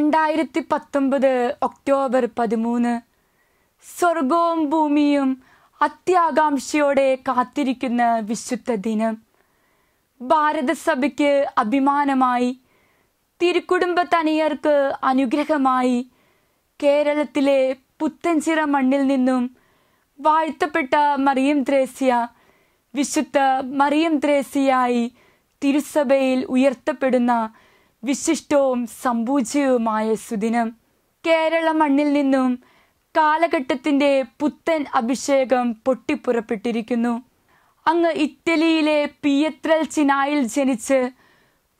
രണ്ടായിരത്തി പത്തൊമ്പത് ഒക്ടോബർ പതിമൂന്ന് സ്വർഗവും ഭൂമിയും അത്യാകാംക്ഷയോടെ കാത്തിരിക്കുന്ന വിശുദ്ധ ദിനം ഭാരതസഭയ്ക്ക് അഭിമാനമായി തിരുക്കുടുംബ തനിയർക്ക് അനുഗ്രഹമായി കേരളത്തിലെ പുത്തൻചിറ മണ്ണിൽ നിന്നും വാഴ്ത്തപ്പെട്ട മറിയം ത്രേസ്യ വിശുദ്ധ മറിയം ത്രേസ്യയായി തിരുസഭയിൽ ഉയർത്തപ്പെടുന്ന വിശിഷ്ടവും സമ്പൂജ്യവുമായ സുദിനം കേരള മണ്ണിൽ നിന്നും കാലഘട്ടത്തിൻ്റെ പുത്തൻ അഭിഷേകം പൊട്ടിപ്പുറപ്പെട്ടിരിക്കുന്നു അങ്ങ് ഇറ്റലിയിലെ പിയത്രൽ ചിനായിൽ ജനിച്ച്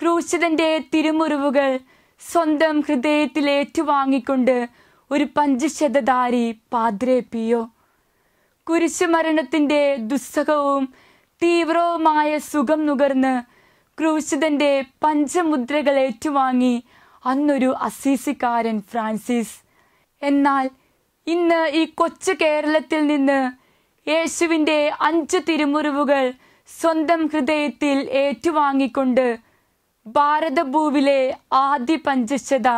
ക്രൂശിതന്റെ തിരുമുറിവുകൾ സ്വന്തം ഹൃദയത്തിൽ ഏറ്റുവാങ്ങിക്കൊണ്ട് ഒരു പഞ്ചശതധാരി പാദ്രേ പിയോ കുരിശുമരണത്തിൻ്റെ ദുസ്സഹവും തീവ്രവുമായ സുഖം നുകർന്ന് ക്രൂശിതന്റെ പഞ്ചമുദ്രകൾ ഏറ്റുവാങ്ങി അന്നൊരു അസീസിക്കാരൻ ഫ്രാൻസിസ് എന്നാൽ ഇന്ന് ഈ കൊച്ചു കേരളത്തിൽ നിന്ന് യേശുവിൻ്റെ അഞ്ച് തിരുമുറിവുകൾ സ്വന്തം ഹൃദയത്തിൽ ഏറ്റുവാങ്ങിക്കൊണ്ട് ഭാരതഭൂവിലെ ആദ്യ പഞ്ചശത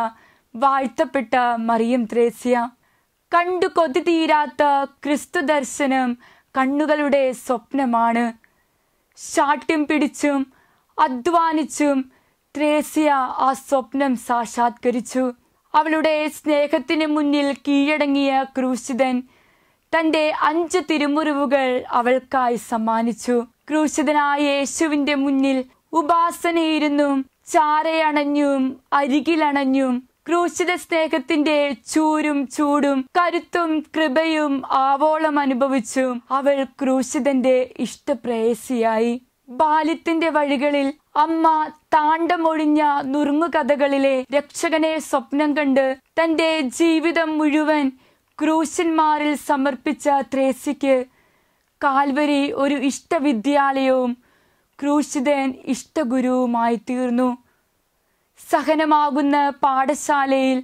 വാഴ്ത്തപ്പെട്ട മറിയം ത്രേസ്യ കണ്ടു കൊതി തീരാത്ത ക്രിസ്തു ദർശനം കണ്ണുകളുടെ സ്വപ്നമാണ് ശാട്ട്യം പിടിച്ചും അധ്വാനിച്ചും ത്രേസ്യ ആ സ്വപ്നം സാക്ഷാത്കരിച്ചു അവളുടെ സ്നേഹത്തിന് മുന്നിൽ കീഴടങ്ങിയ ക്രൂശിതൻ തന്റെ അഞ്ച് തിരുമുറിവുകൾ അവൾക്കായി സമ്മാനിച്ചു ക്രൂശിതനായ യേശുവിന്റെ മുന്നിൽ ഉപാസനയിരുന്നും ചാരയണഞ്ഞും അരികിലണഞ്ഞും ക്രൂശിത സ്നേഹത്തിന്റെ ചൂരും ചൂടും കരുത്തും കൃപയും ആവോളം അനുഭവിച്ചും അവൾ ക്രൂശിതന്റെ ഇഷ്ടപ്രേയസിയായി ബാല്യത്തിന്റെ വഴികളിൽ അമ്മ താണ്ടമൊഴിഞ്ഞ നുറുങ്ങുകഥകളിലെ രക്ഷകനെ സ്വപ്നം കണ്ട് തന്റെ ജീവിതം മുഴുവൻ ക്രൂശന്മാരിൽ സമർപ്പിച്ച ത്രേസിക്ക് കാൽവരി ഒരു ഇഷ്ടവിദ്യാലയവും ക്രൂശിതൻ ഇഷ്ടഗുരുവുമായി തീർന്നു സഹനമാകുന്ന പാഠശാലയിൽ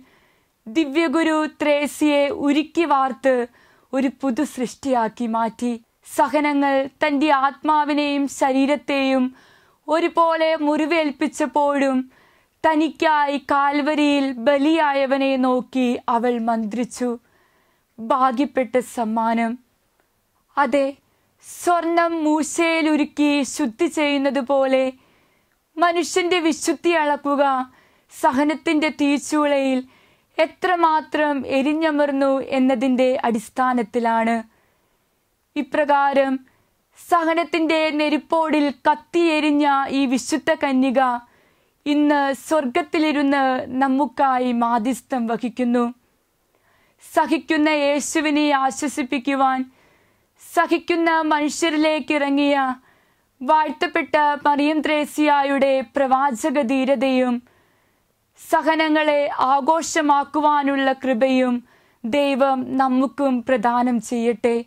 ദിവ്യഗുരു ത്രേസിയെ ഉരുക്കി വാർത്ത് ഒരു പുതു സൃഷ്ടിയാക്കി മാറ്റി സഹനങ്ങൾ തൻ്റെ ആത്മാവിനെയും ശരീരത്തെയും ഒരുപോലെ മുറിവേൽപ്പിച്ചപ്പോഴും തനിക്കായി കാൽവരിയിൽ ബലിയായവനെ നോക്കി അവൾ മന്ത്രിച്ചു ഭാഗ്യപ്പെട്ട സമ്മാനം അതെ സ്വർണം മൂശയിലുരുക്കി ശുദ്ധി ചെയ്യുന്നത് പോലെ മനുഷ്യന്റെ വിശുദ്ധി അളക്കുക സഹനത്തിന്റെ തീച്ചൂളയിൽ എത്രമാത്രം എരിഞ്ഞമർന്നു എന്നതിൻ്റെ അടിസ്ഥാനത്തിലാണ് ഇപ്രകാരം സഹനത്തിൻ്റെ നെരുപ്പോടിൽ കത്തിയെരിഞ്ഞ ഈ വിശുദ്ധ കന്യക ഇന്ന് സ്വർഗത്തിലിരുന്ന് നമുക്കായി മാധ്യസ്ഥം വഹിക്കുന്നു സഹിക്കുന്ന യേശുവിനെ ആശ്വസിപ്പിക്കുവാൻ സഹിക്കുന്ന മനുഷ്യരിലേക്ക് ഇറങ്ങിയ വാഴ്ത്തപ്പെട്ട മറിയം ത്രേസിയായുടെ പ്രവാചക ധീരതയും സഹനങ്ങളെ ആഘോഷമാക്കുവാനുള്ള കൃപയും ദൈവം നമുക്കും പ്രദാനം ചെയ്യട്ടെ